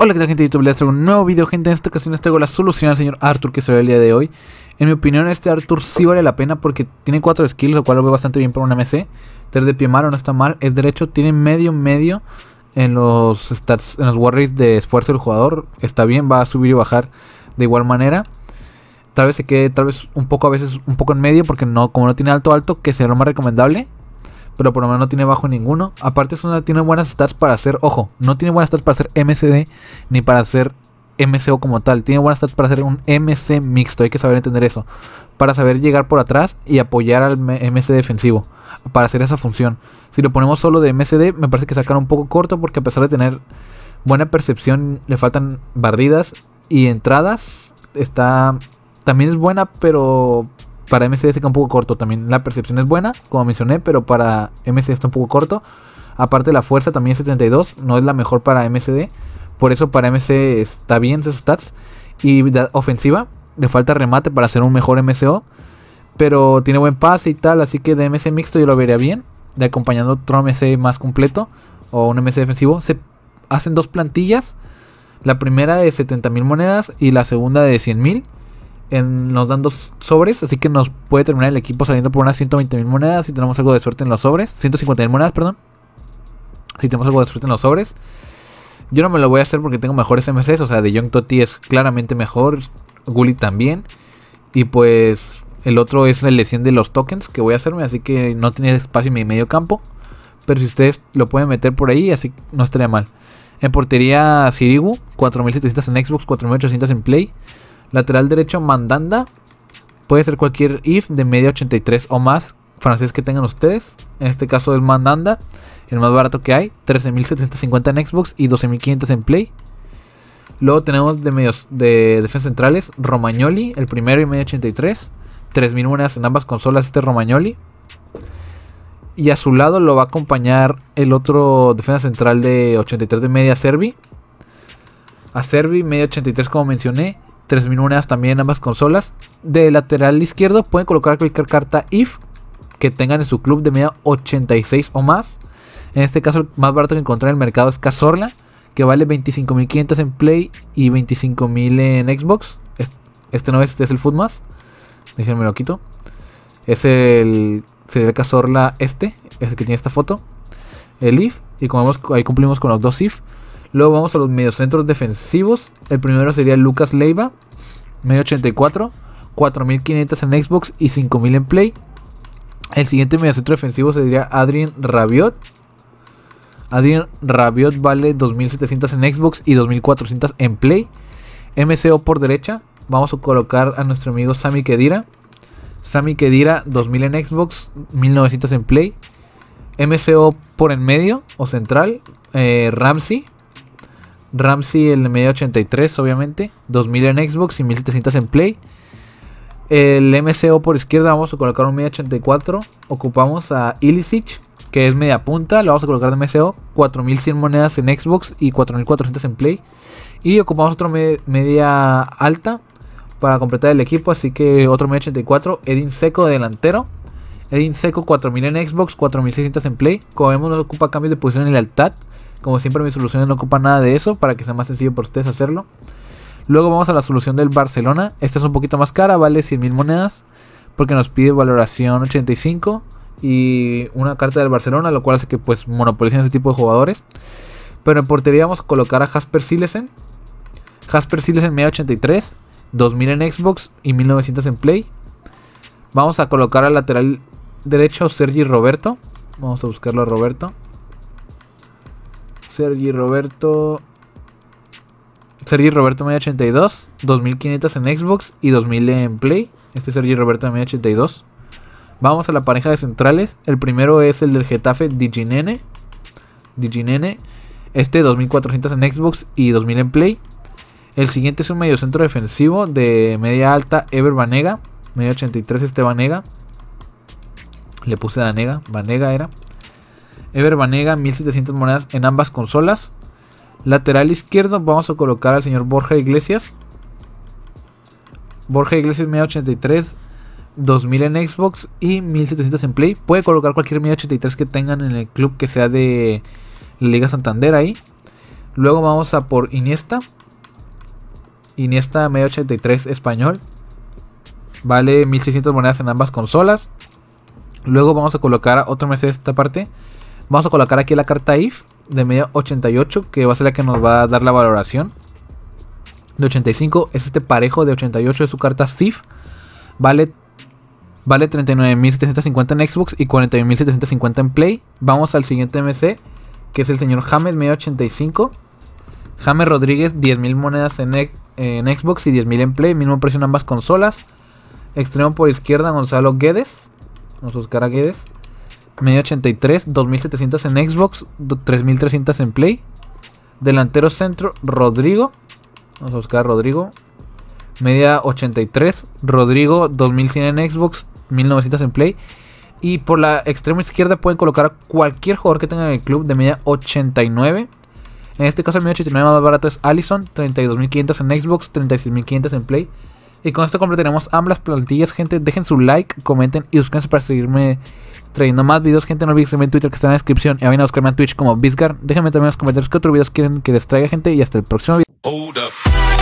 Hola que tal gente de YouTube, les traigo un nuevo video gente, en esta ocasión les traigo la solución al señor Arthur que se ve el día de hoy En mi opinión este Arthur sí vale la pena porque tiene 4 skills, lo cual lo veo bastante bien para un MC 3 de pie malo, no está mal, es derecho, tiene medio medio en los stats, en los warriors de esfuerzo del jugador Está bien, va a subir y bajar de igual manera Tal vez se quede tal vez un poco a veces un poco en medio porque no como no tiene alto alto que será lo más recomendable pero por lo menos no tiene bajo ninguno. Aparte, es una tiene buenas stats para hacer, ojo, no tiene buenas stats para hacer MCD ni para hacer MCO como tal. Tiene buenas stats para hacer un MC mixto, hay que saber entender eso. Para saber llegar por atrás y apoyar al MC defensivo, para hacer esa función. Si lo ponemos solo de MCD, me parece que sacar un poco corto porque a pesar de tener buena percepción, le faltan barridas y entradas. Está. También es buena, pero para MCD se queda un poco corto también. La percepción es buena, como mencioné, pero para MC está un poco corto. Aparte la fuerza también es 72, no es la mejor para MCD. Por eso para MC está bien sus stats. Y ofensiva, le falta remate para hacer un mejor MCO. Pero tiene buen pase y tal, así que de MC mixto yo lo vería bien. De acompañando otro MC más completo o un MC defensivo. Se hacen dos plantillas. La primera de 70.000 monedas y la segunda de 100.000 nos dan dos sobres, así que nos puede terminar el equipo saliendo por unas 120 mil monedas si tenemos algo de suerte en los sobres. 150.000 mil monedas, perdón. Si tenemos algo de suerte en los sobres. Yo no me lo voy a hacer porque tengo mejores MCs, o sea, de Young Toti es claramente mejor, Gully también. Y pues el otro es el de de los tokens que voy a hacerme, así que no tiene espacio en mi medio campo. Pero si ustedes lo pueden meter por ahí, así no estaría mal. En portería Sirigu, 4700 en Xbox, 4800 en Play. Lateral derecho, Mandanda. Puede ser cualquier if de media 83 o más francés que tengan ustedes. En este caso es Mandanda, el más barato que hay. 13.750 en Xbox y 12.500 en Play. Luego tenemos de medios de defensa centrales, Romagnoli, el primero y media 83. 3.000 monedas en ambas consolas este Romagnoli. Y a su lado lo va a acompañar el otro defensa central de 83 de media Servi. A Servi, media 83 como mencioné. 3.000 monedas también en ambas consolas. De lateral izquierdo pueden colocar cualquier carta IF que tengan en su club de media 86 o más. En este caso, el más barato que encontrar en el mercado es Cazorla, que vale 25.500 en Play y 25.000 en Xbox. Este no es, este es el Footmas. Déjenme lo quito. Es el. Sería el Cazorla este, es el que tiene esta foto. El IF. Y como vemos, ahí cumplimos con los dos IF. Luego vamos a los mediocentros defensivos. El primero sería Lucas Leiva, medio 84, 4500 en Xbox y 5000 en Play. El siguiente mediocentro defensivo sería Adrien Rabiot. Adrien Rabiot vale 2700 en Xbox y 2400 en Play. MCO por derecha. Vamos a colocar a nuestro amigo Sami Kedira. Sami Kedira 2000 en Xbox, 1900 en Play. MCO por en medio o central. Eh, Ramsey Ramsey el media 83, obviamente. 2000 en Xbox y 1700 en Play. El MCO por izquierda vamos a colocar un media 84. Ocupamos a Illicic, que es media punta. Lo vamos a colocar de MCO. 4100 monedas en Xbox y 4400 en Play. Y ocupamos otro media alta para completar el equipo. Así que otro media 84. Edin Seco de delantero. Edin Seco 4000 en Xbox, 4600 en Play. Como vemos, ocupa cambios de posición en lealtad. Como siempre mis soluciones no ocupan nada de eso para que sea más sencillo para ustedes hacerlo. Luego vamos a la solución del Barcelona. Esta es un poquito más cara, vale 100.000 monedas. Porque nos pide valoración 85 y una carta del Barcelona, lo cual hace que pues monopolicen ese tipo de jugadores. Pero en portería vamos a colocar a Jasper Silesen. Jasper Silesen media 83, 2000 en Xbox y 1900 en Play. Vamos a colocar al lateral derecho Sergi Roberto. Vamos a buscarlo a Roberto. Sergi Roberto. Sergi Roberto media 82, 2500 en Xbox y 2000 en Play. Este es Sergi Roberto media 82. Vamos a la pareja de centrales. El primero es el del Getafe Diginene. Diginene. Este 2400 en Xbox y 2000 en Play. El siguiente es un mediocentro defensivo de media alta Ever Banega. Media 83 este Banega. Le puse Danega. Banega era. Ever Banega, 1700 monedas en ambas consolas. Lateral izquierdo, vamos a colocar al señor Borja Iglesias. Borja Iglesias, 83 2000 en Xbox y 1700 en Play. Puede colocar cualquier 83 que tengan en el club que sea de Liga Santander ahí. Luego vamos a por Iniesta. Iniesta 83 español. Vale 1600 monedas en ambas consolas. Luego vamos a colocar otro mes de esta parte. Vamos a colocar aquí la carta IF de media 88, que va a ser la que nos va a dar la valoración. De 85 es este parejo de 88 de su carta SIF. Vale, vale 39.750 en Xbox y 41.750 en Play. Vamos al siguiente MC, que es el señor James, media 85. James Rodríguez, 10.000 monedas en, en Xbox y 10.000 en Play, mismo precio en ambas consolas. Extremo por izquierda, Gonzalo Guedes. Vamos a buscar a Guedes. 83, 2700 en Xbox, 3300 en Play. Delantero centro, Rodrigo. Vamos a buscar a Rodrigo. Media 83, Rodrigo 2100 en Xbox, 1900 en Play. Y por la extrema izquierda pueden colocar cualquier jugador que tengan en el club de media 89. En este caso el media 89 más barato es Allison, 32.500 en Xbox, 36.500 en Play. Y con esto completaremos ambas plantillas, gente. Dejen su like, comenten y suscríbanse para seguirme trayendo más videos. Gente, no olviden seguirme en Twitter que está en la descripción. Y vayan a buscarme en Twitch como Bizgar. Déjenme también en los comentarios qué otros videos quieren que les traiga, gente. Y hasta el próximo video.